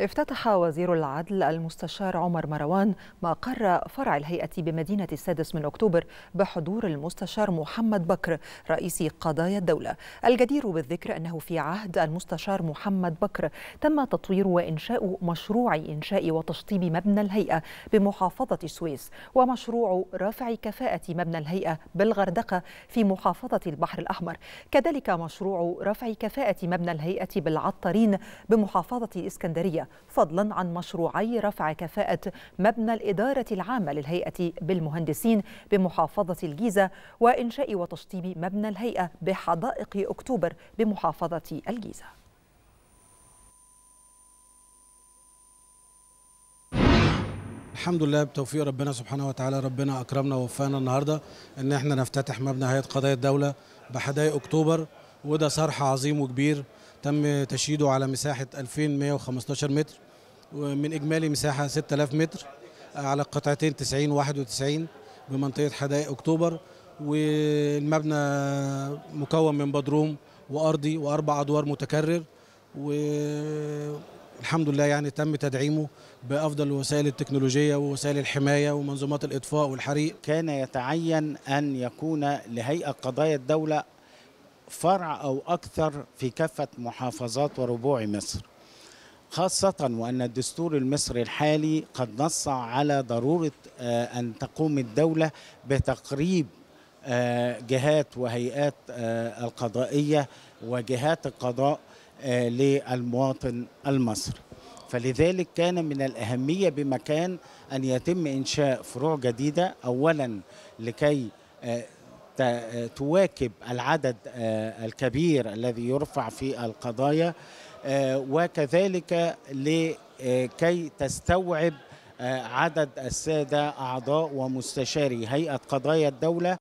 افتتح وزير العدل المستشار عمر مروان مقر فرع الهيئة بمدينة السادس من أكتوبر بحضور المستشار محمد بكر رئيس قضايا الدولة الجدير بالذكر أنه في عهد المستشار محمد بكر تم تطوير وإنشاء مشروع إنشاء وتشطيب مبنى الهيئة بمحافظة السويس ومشروع رفع كفاءة مبنى الهيئة بالغردقة في محافظة البحر الأحمر كذلك مشروع رفع كفاءة مبنى الهيئة بالعطارين بمحافظة الإسكندرية فضلا عن مشروعي رفع كفاءة مبنى الإدارة العامة للهيئة بالمهندسين بمحافظة الجيزة وإنشاء وتشطيب مبنى الهيئة بحدائق أكتوبر بمحافظة الجيزة الحمد لله بتوفيق ربنا سبحانه وتعالى ربنا اكرمنا ووفقنا النهارده ان احنا نفتتح مبنى هيئه قضايا الدوله بحدائق اكتوبر وده صرح عظيم وكبير تم تشييده على مساحة 2115 متر ومن إجمالي مساحة 6000 متر على قطعتين 90 و 91 بمنطقة حدائق أكتوبر والمبنى مكون من بدروم وأرضي وأربع أدوار متكرر والحمد لله يعني تم تدعيمه بأفضل الوسائل التكنولوجية ووسائل الحماية ومنظومات الإطفاء والحريق كان يتعين أن يكون لهيئة قضايا الدولة فرع أو أكثر في كافة محافظات وربوع مصر خاصة وأن الدستور المصري الحالي قد نص على ضرورة آه، أن تقوم الدولة بتقريب آه، جهات وهيئات آه، القضائية وجهات القضاء للمواطن المصري فلذلك كان من الأهمية بمكان أن يتم إنشاء فروع جديدة أولا لكي تواكب العدد آه، الكبير الذي يرفع في القضايا آه، وكذلك لكي آه، تستوعب عدد السادة أعضاء ومستشاري هيئة قضايا الدولة